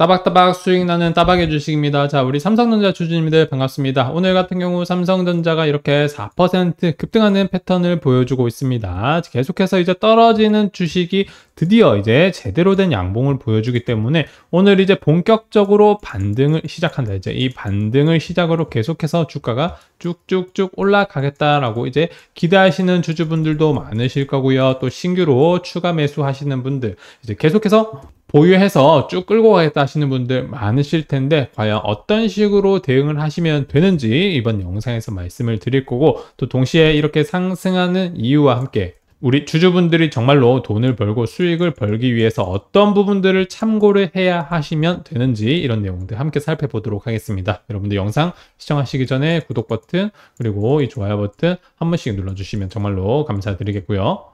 따박따박 수익 나는 따박의 주식입니다. 자, 우리 삼성전자 주주님들 반갑습니다. 오늘 같은 경우 삼성전자가 이렇게 4% 급등하는 패턴을 보여주고 있습니다. 계속해서 이제 떨어지는 주식이 드디어 이제 제대로 된 양봉을 보여주기 때문에 오늘 이제 본격적으로 반등을 시작한다. 이제 이 반등을 시작으로 계속해서 주가가 쭉쭉쭉 올라가겠다라고 이제 기대하시는 주주분들도 많으실 거고요. 또 신규로 추가 매수하시는 분들 이제 계속해서 보유해서 쭉 끌고 가겠다 하시는 분들 많으실 텐데 과연 어떤 식으로 대응을 하시면 되는지 이번 영상에서 말씀을 드릴 거고 또 동시에 이렇게 상승하는 이유와 함께 우리 주주분들이 정말로 돈을 벌고 수익을 벌기 위해서 어떤 부분들을 참고를 해야 하시면 되는지 이런 내용들 함께 살펴보도록 하겠습니다. 여러분들 영상 시청하시기 전에 구독 버튼 그리고 이 좋아요 버튼 한 번씩 눌러주시면 정말로 감사드리겠고요.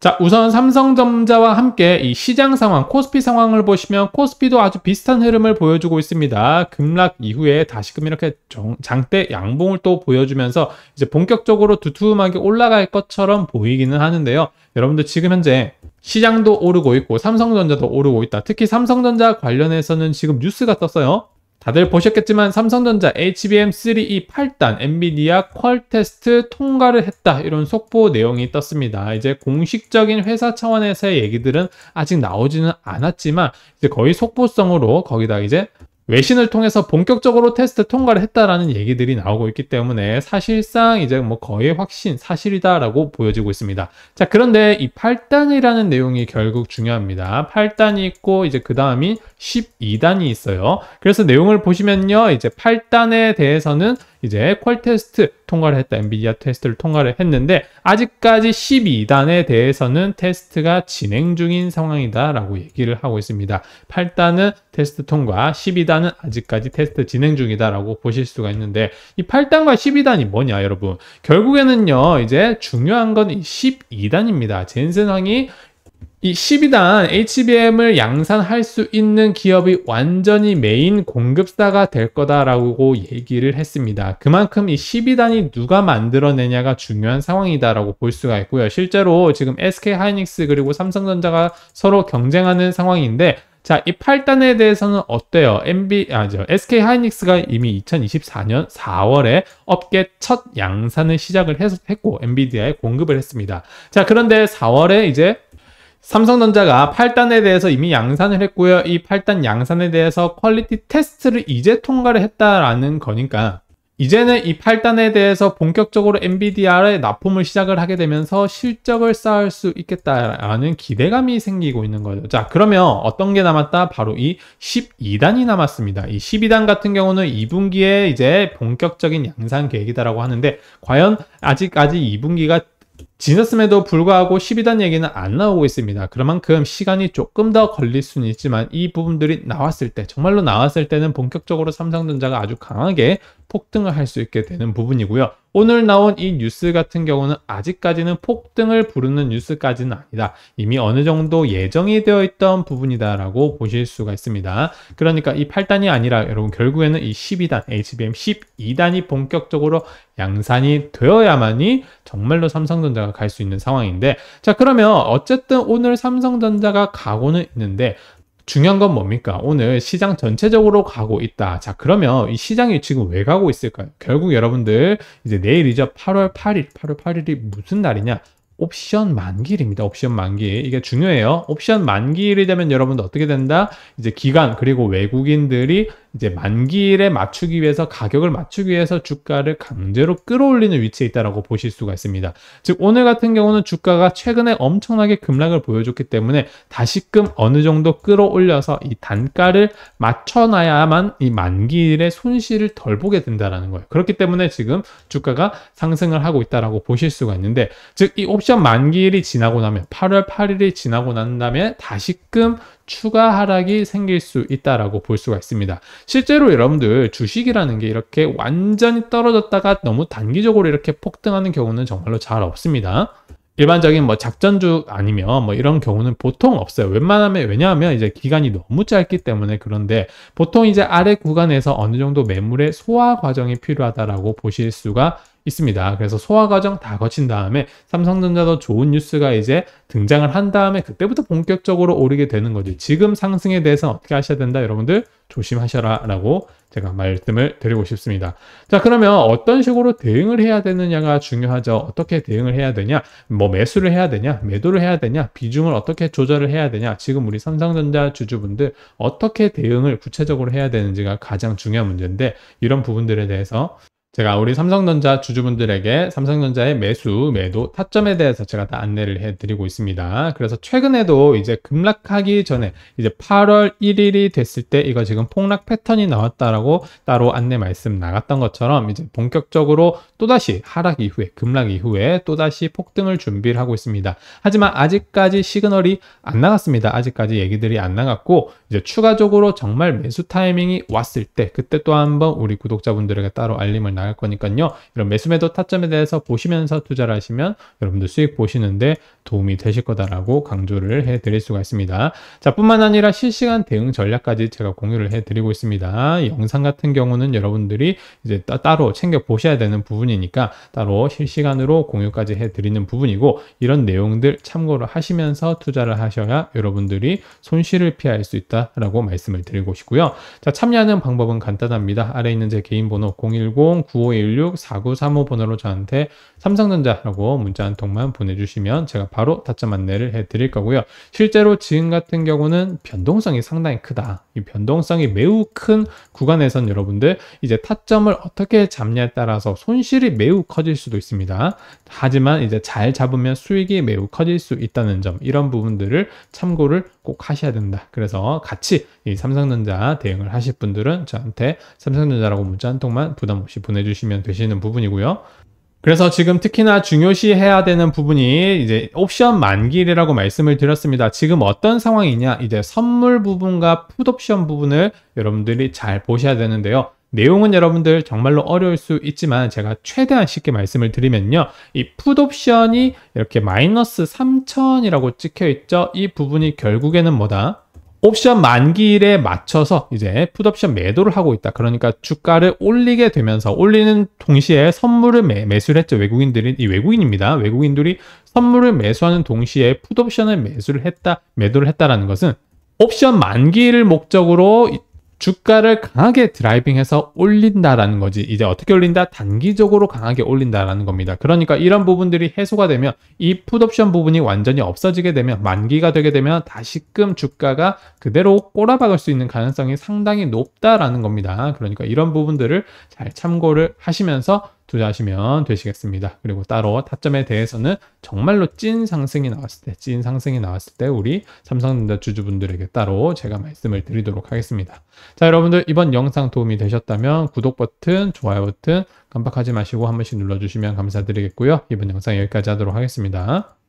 자 우선 삼성전자와 함께 이 시장 상황 코스피 상황을 보시면 코스피도 아주 비슷한 흐름을 보여주고 있습니다 급락 이후에 다시금 이렇게 정, 장대 양봉을 또 보여주면서 이제 본격적으로 두툼하게 올라갈 것처럼 보이기는 하는데요 여러분들 지금 현재 시장도 오르고 있고 삼성전자도 오르고 있다 특히 삼성전자 관련해서는 지금 뉴스가 떴어요 다들 보셨겠지만 삼성전자 HBM3E 8단 엔비디아 퀄 테스트 통과를 했다 이런 속보 내용이 떴습니다. 이제 공식적인 회사 차원에서의 얘기들은 아직 나오지는 않았지만 이제 거의 속보성으로 거기다 이제 외신을 통해서 본격적으로 테스트 통과를 했다라는 얘기들이 나오고 있기 때문에 사실상 이제 뭐 거의 확신, 사실이다라고 보여지고 있습니다. 자, 그런데 이 8단이라는 내용이 결국 중요합니다. 8단이 있고 이제 그 다음이 12단이 있어요. 그래서 내용을 보시면요. 이제 8단에 대해서는 이제 퀄 테스트, 통과를 했다. 엔비디아 테스트를 통과를 했는데 아직까지 12단에 대해서는 테스트가 진행 중인 상황이다라고 얘기를 하고 있습니다. 8단은 테스트 통과, 12단은 아직까지 테스트 진행 중이다라고 보실 수가 있는데 이 8단과 12단이 뭐냐 여러분 결국에는요 이제 중요한 건 12단입니다. 젠슨왕이 이 12단 HBM을 양산할 수 있는 기업이 완전히 메인 공급사가 될 거다라고 얘기를 했습니다. 그만큼 이 12단이 누가 만들어내냐가 중요한 상황이다라고 볼 수가 있고요. 실제로 지금 SK 하이닉스 그리고 삼성전자가 서로 경쟁하는 상황인데 자, 이 8단에 대해서는 어때요? MB 아죠. SK 하이닉스가 이미 2024년 4월에 업계 첫 양산을 시작을 했, 했고 엔비디아에 공급을 했습니다. 자, 그런데 4월에 이제 삼성전자가 8단에 대해서 이미 양산을 했고요. 이 8단 양산에 대해서 퀄리티 테스트를 이제 통과를 했다라는 거니까 이제는 이 8단에 대해서 본격적으로 NVDR의 납품을 시작을 하게 되면서 실적을 쌓을 수 있겠다라는 기대감이 생기고 있는 거죠. 자, 그러면 어떤 게 남았다? 바로 이 12단이 남았습니다. 이 12단 같은 경우는 2분기에 이제 본격적인 양산 계획이다라고 하는데 과연 아직까지 2분기가 지났음에도 불구하고 12단 얘기는 안 나오고 있습니다. 그만큼 시간이 조금 더 걸릴 수는 있지만 이 부분들이 나왔을 때 정말로 나왔을 때는 본격적으로 삼성전자가 아주 강하게 폭등을 할 수 있게 되는 부분이고요. 오늘 나온 이 뉴스 같은 경우는 아직까지는 폭등을 부르는 뉴스까지는 아니다. 이미 어느 정도 예정이 되어 있던 부분이다라고 보실 수가 있습니다. 그러니까 이 8단이 아니라 여러분 결국에는 이 12단, HBM 12단이 본격적으로 양산이 되어야만이 정말로 삼성전자가 갈 수 있는 상황인데 자 그러면 어쨌든 오늘 삼성전자가 가고는 있는데 중요한 건 뭡니까? 오늘 시장 전체적으로 가고 있다. 자, 그러면 이 시장이 지금 왜 가고 있을까요? 결국 여러분들 이제 내일이죠. 8월 8일. 8월 8일이 무슨 날이냐? 옵션 만기일입니다. 옵션 만기. 이게 중요해요. 옵션 만기일이 되면 여러분들 어떻게 된다? 이제 기간 그리고 외국인들이 이제 만기일에 맞추기 위해서 가격을 맞추기 위해서 주가를 강제로 끌어올리는 위치에 있다라고 보실 수가 있습니다. 즉 오늘 같은 경우는 주가가 최근에 엄청나게 급락을 보여줬기 때문에 다시금 어느 정도 끌어올려서 이 단가를 맞춰놔야만 이 만기일의 손실을 덜 보게 된다라는 거예요. 그렇기 때문에 지금 주가가 상승을 하고 있다라고 보실 수가 있는데 즉 이 옵션 만기일이 지나고 나면 8월 8일이 지나고 난 다음에 다시금 추가 하락이 생길 수 있다라고 볼 수가 있습니다. 실제로 여러분들 주식이라는 게 이렇게 완전히 떨어졌다가 너무 단기적으로 이렇게 폭등하는 경우는 정말로 잘 없습니다. 일반적인 뭐 작전주 아니면 뭐 이런 경우는 보통 없어요. 웬만하면 왜냐하면 이제 기간이 너무 짧기 때문에 그런데 보통 이제 아래 구간에서 어느 정도 매물의 소화 과정이 필요하다라고 보실 수가 있습니다. 그래서 소화 과정 다 거친 다음에 삼성전자도 좋은 뉴스가 이제 등장을 한 다음에 그때부터 본격적으로 오르게 되는 거죠. 지금 상승에 대해서 어떻게 하셔야 된다 여러분들 조심하셔라 라고 제가 말씀을 드리고 싶습니다. 자 그러면 어떤 식으로 대응을 해야 되느냐가 중요하죠. 어떻게 대응을 해야 되냐 뭐 매수를 해야 되냐 매도를 해야 되냐 비중을 어떻게 조절을 해야 되냐 지금 우리 삼성전자 주주분들 어떻게 대응을 구체적으로 해야 되는지가 가장 중요한 문제인데 이런 부분들에 대해서 제가 우리 삼성전자 주주분들에게 삼성전자의 매수, 매도, 타점에 대해서 제가 다 안내를 해드리고 있습니다. 그래서 최근에도 이제 급락하기 전에 이제 8월 1일이 됐을 때 이거 지금 폭락 패턴이 나왔다라고 따로 안내 말씀 나갔던 것처럼 이제 본격적으로 또다시 하락 이후에 급락 이후에 또다시 폭등을 준비를 하고 있습니다. 하지만 아직까지 시그널이 안 나갔습니다. 아직까지 얘기들이 안 나갔고 이제 추가적으로 정말 매수 타이밍이 왔을 때 그때 또 한번 우리 구독자분들에게 따로 알림을 나가 나 거니까요. 이런 매수매도 타점에 대해서 보시면서 투자를 하시면 여러분들 수익 보시는데 도움이 되실 거다라고 강조를 해드릴 수가 있습니다. 자 뿐만 아니라 실시간 대응 전략까지 제가 공유를 해드리고 있습니다. 영상 같은 경우는 여러분들이 이제 따로 챙겨 보셔야 되는 부분이니까 따로 실시간으로 공유까지 해드리는 부분이고 이런 내용들 참고를 하시면서 투자를 하셔야 여러분들이 손실을 피할 수 있다라고 말씀을 드리고 싶고요. 자 참여하는 방법은 간단합니다. 아래 있는 제 개인 번호 010 9516-4935번호로 저한테 삼성전자라고 문자 한 통만 보내주시면 제가 바로 타점 안내를 해드릴 거고요. 실제로 지금 같은 경우는 변동성이 상당히 크다. 이 변동성이 매우 큰 구간에선 여러분들 이제 타점을 어떻게 잡냐에 따라서 손실이 매우 커질 수도 있습니다. 하지만 이제 잘 잡으면 수익이 매우 커질 수 있다는 점 이런 부분들을 참고를 꼭 하셔야 된다. 그래서 같이 이 삼성전자 대응을 하실 분들은 저한테 삼성전자라고 문자 한 통만 부담 없이 보내 주 보내주시면 되시는 부분이고요. 그래서 지금 특히나 중요시 해야 되는 부분이 이제 옵션 만기라고 일이 말씀을 드렸습니다. 지금 어떤 상황이냐 이제 선물 부분과 풋옵션 부분을 여러분들이 잘 보셔야 되는데요. 내용은 여러분들 정말로 어려울 수 있지만 제가 최대한 쉽게 말씀을 드리면요. 이 풋옵션이 이렇게 마이너스 3천이라고 찍혀 있죠. 이 부분이 결국에는 뭐다? 옵션 만기일에 맞춰서 이제 풋옵션 매도를 하고 있다. 그러니까 주가를 올리게 되면서 올리는 동시에 선물을 매, 매수를 했죠. 외국인들이 이 외국인입니다. 외국인들이 선물을 매수하는 동시에 풋옵션을 매수를 했다, 매도를 했다라는 것은 옵션 만기를 목적으로 주가를 강하게 드라이빙해서 올린다라는 거지. 이제 어떻게 올린다? 단기적으로 강하게 올린다라는 겁니다. 그러니까 이런 부분들이 해소가 되면 이 풋옵션 부분이 완전히 없어지게 되면 만기가 되게 되면 다시금 주가가 그대로 꼬라박을 수 있는 가능성이 상당히 높다라는 겁니다. 그러니까 이런 부분들을 잘 참고를 하시면서 투자하시면 되시겠습니다. 그리고 따로 타점에 대해서는 정말로 찐 상승이 나왔을 때, 찐 상승이 나왔을 때 우리 삼성전자 주주분들에게 따로 제가 말씀을 드리도록 하겠습니다. 자, 여러분들 이번 영상 도움이 되셨다면 구독 버튼, 좋아요 버튼 깜빡하지 마시고 한 번씩 눌러주시면 감사드리겠고요. 이번 영상 여기까지 하도록 하겠습니다.